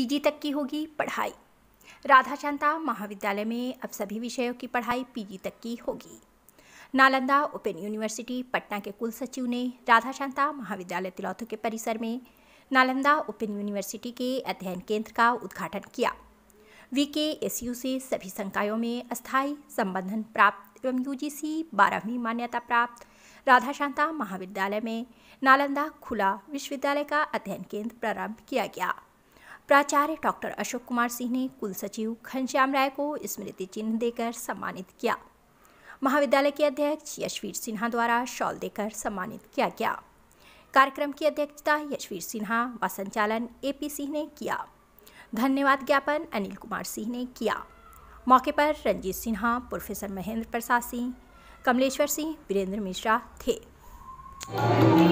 PG तक की होगी पढ़ाई राधा शांता महाविद्यालय में अब सभी विषयों की पढ़ाई पीजी तक की होगी नालंदा ओपन यूनिवर्सिटी पटना के कुल सचिव ने राधा शांता महाविद्यालय तिलौथ के परिसर में नालंदा ओपन यूनिवर्सिटी के अध्ययन केंद्र का उद्घाटन किया वी के एस यू से सभी संकायों में अस्थायी संबंधन प्राप्त एवं यू जी सी बारहवीं मान्यता प्राप्त राधा शांता महाविद्यालय में नालंदा खुला विश्वविद्यालय का अध्ययन केंद्र प्रारंभ किया गया प्राचार्य डॉक्टर अशोक कुमार सिंह ने कुल सचिव घनश्याम राय को स्मृति चिन्ह देकर सम्मानित किया महाविद्यालय के अध्यक्ष यशवीर सिन्हा द्वारा शॉल देकर सम्मानित किया गया कार्यक्रम की अध्यक्षता यशवीर सिन्हा व संचालन ए पी सिंह ने किया धन्यवाद ज्ञापन अनिल कुमार सिंह ने किया मौके पर रंजीत सिन्हा प्रोफेसर महेंद्र प्रसाद सिंह कमलेश्वर सिंह वीरेंद्र मिश्रा थे